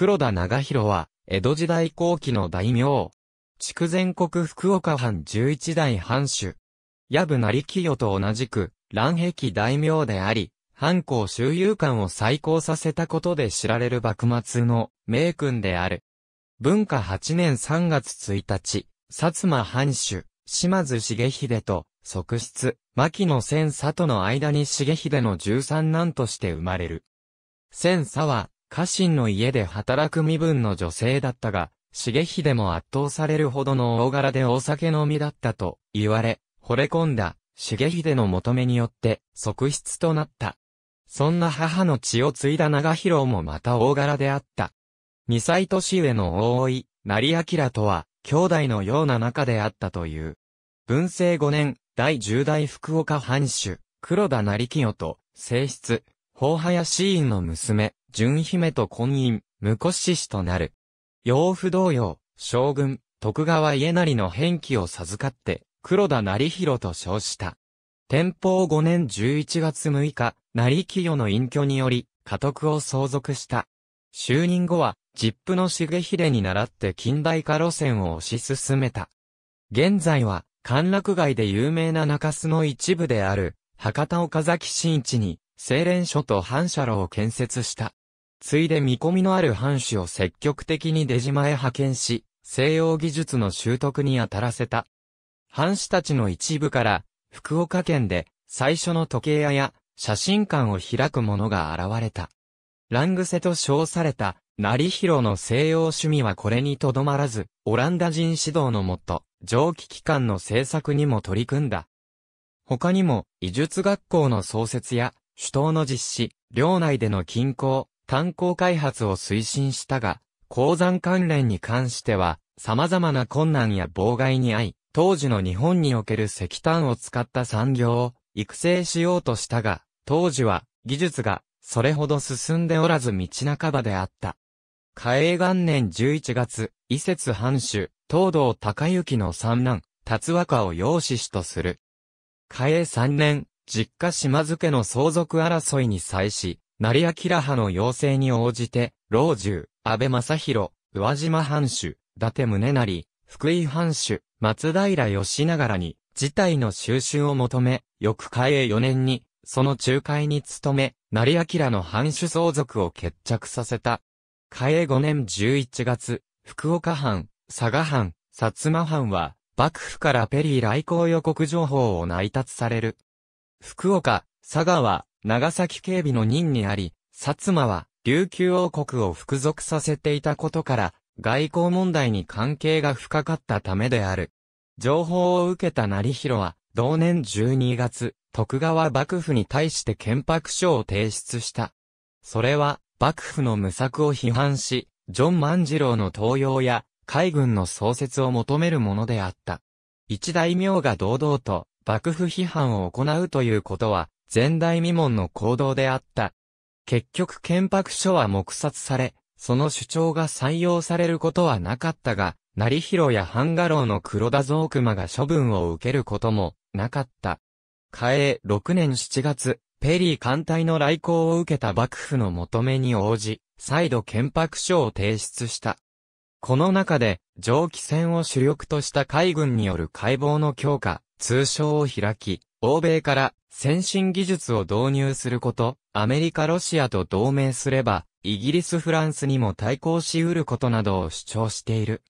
黒田長広は、江戸時代後期の大名。筑前国福岡藩十一代藩主。矢部成清と同じく、乱壁大名であり、藩校周遊館を再興させたことで知られる幕末の名君である。文化8年3月1日、薩摩藩主、島津重秀と、側室、牧野千佐との間に重秀の十三男として生まれる。千佐は、家臣の家で働く身分の女性だったが、重秀も圧倒されるほどの大柄でお酒飲みだったと言われ、惚れ込んだ重秀の求めによって側室となった。そんな母の血を継いだ長広もまた大柄であった。二歳年上の大井、成明とは、兄弟のような仲であったという。文政五年、第十代福岡藩主、黒田成清と、正室、法派やーンの娘、純姫と婚姻、婿志士となる。養父同様、将軍、徳川家成の返記を授かって、黒田成広と称した。天保5年11月6日、成清の隠居により、家督を相続した。就任後は、実父の重秀に倣って近代化路線を推し進めた。現在は、歓楽街で有名な中洲の一部である、博多岡崎新地に、精錬所と反射炉を建設した。ついで見込みのある藩主を積極的に出島へ派遣し、西洋技術の習得に当たらせた。藩士たちの一部から、福岡県で最初の時計屋や写真館を開く者が現れた。ラングセと称された、成広の西洋趣味はこれにとどまらず、オランダ人指導のもと、蒸気機関の制作にも取り組んだ。他にも、医術学校の創設や、首都の実施、領内での均衡、炭鉱開発を推進したが、鉱山関連に関しては、様々な困難や妨害に遭い、当時の日本における石炭を使った産業を育成しようとしたが、当時は技術がそれほど進んでおらず道半ばであった。嘉永元年11月、伊節藩主、東堂隆行の三男、達若を養子子とする。嘉永三年、実家島津家の相続争いに際し、成明派の要請に応じて、老中、安倍正弘、宇和島藩主、伊達宗成、福井藩主、松平義長らに、事態の収拾を求め、翌開永4年に、その仲介に努め、成明の藩主相続を決着させた。開永5年11月、福岡藩、佐賀藩、薩摩藩は、幕府からペリー来航予告情報を内達される。福岡、佐賀は、長崎警備の任にあり、薩摩は琉球王国を服属させていたことから、外交問題に関係が深かったためである。情報を受けた成広は、同年12月、徳川幕府に対して憲白書を提出した。それは、幕府の無策を批判し、ジョン万次郎の登用や、海軍の創設を求めるものであった。一大名が堂々と、幕府批判を行うということは、前代未聞の行動であった。結局憲白書は黙殺され、その主張が採用されることはなかったが、成広やハンガローの黒田蔵熊が処分を受けることもなかった。嘉永6年7月、ペリー艦隊の来航を受けた幕府の求めに応じ、再度憲白書を提出した。この中で、蒸気船を主力とした海軍による解剖の強化、通称を開き、欧米から先進技術を導入すること、アメリカ・ロシアと同盟すれば、イギリス・フランスにも対抗し得ることなどを主張している。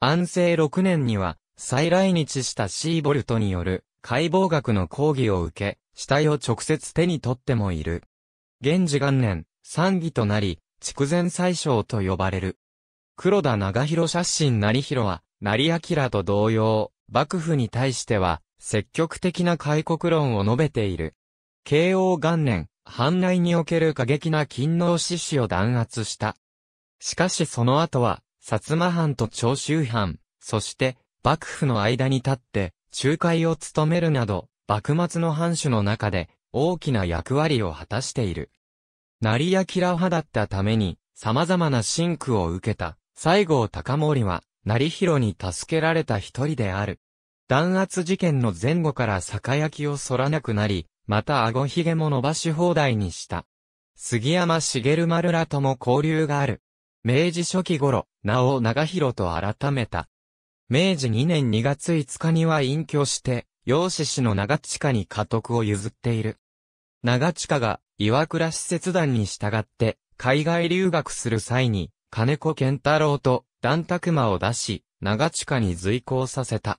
安政6年には、再来日したシーボルトによる解剖学の講義を受け、死体を直接手に取ってもいる。現時元年、参議となり、筑前宰相と呼ばれる。黒田長広写真成広は、成明と同様、幕府に対しては、積極的な開国論を述べている。慶応元年、藩内における過激な勤労志士を弾圧した。しかしその後は、薩摩藩と長州藩、そして、幕府の間に立って、仲介を務めるなど、幕末の藩主の中で、大きな役割を果たしている。成明派だったために、様々な辛苦を受けた。西郷隆盛は、成広に助けられた一人である。弾圧事件の前後から酒焼きを反らなくなり、また顎ひげも伸ばし放題にした。杉山茂丸らとも交流がある。明治初期頃、名を長広と改めた。明治2年2月5日には隠居して、養子氏の長近に家督を譲っている。長近が岩倉使節団に従って海外留学する際に金子健太郎と、段拓馬を出し、長近に随行させた。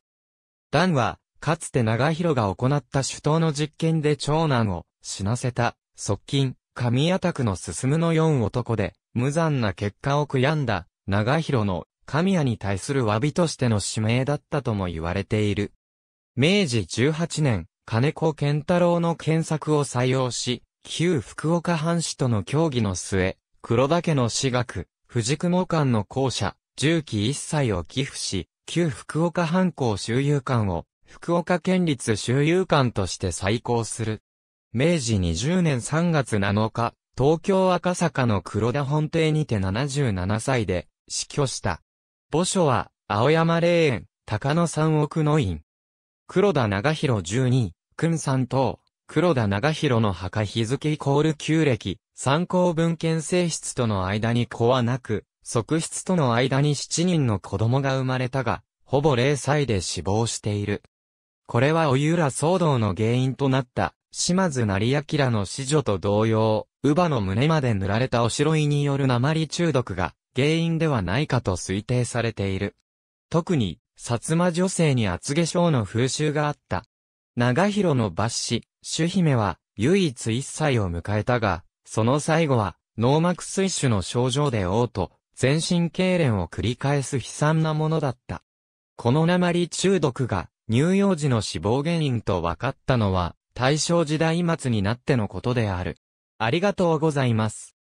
段は、かつて長広が行った首都の実験で長男を死なせた、側近、神谷拓の進むの四男で、無残な結果を悔やんだ、長広の神谷に対する詫びとしての使命だったとも言われている。明治18年、金子健太郎の検索を採用し、旧福岡藩士との協議の末、黒田家の私学、藤雲館の校舎、重機一切を寄付し、旧福岡藩校周遊館を、福岡県立周遊館として再興する。明治20年3月7日、東京赤坂の黒田本邸にて77歳で死去した。墓所は、青山霊園、高野山奥の院。黒田長広十二、君さん等、黒田長広の墓日付イコール旧暦、参考文献性質との間に子はなく、側室との間に7人の子供が生まれたが、ほぼ0歳で死亡している。これはおゆら騒動の原因となった、島津成明の死女と同様、乳母の胸まで塗られたおしろいによる鉛中毒が原因ではないかと推定されている。特に、薩摩女性に厚化粧の風習があった。長広の抜子、主姫は唯一一歳を迎えたが、その最後は、脳膜水腫の症状で嘔吐、全身痙攣を繰り返す悲惨なものだった。この鉛中毒が、乳幼児の死亡原因と分かったのは、大正時代末になってのことである。ありがとうございます。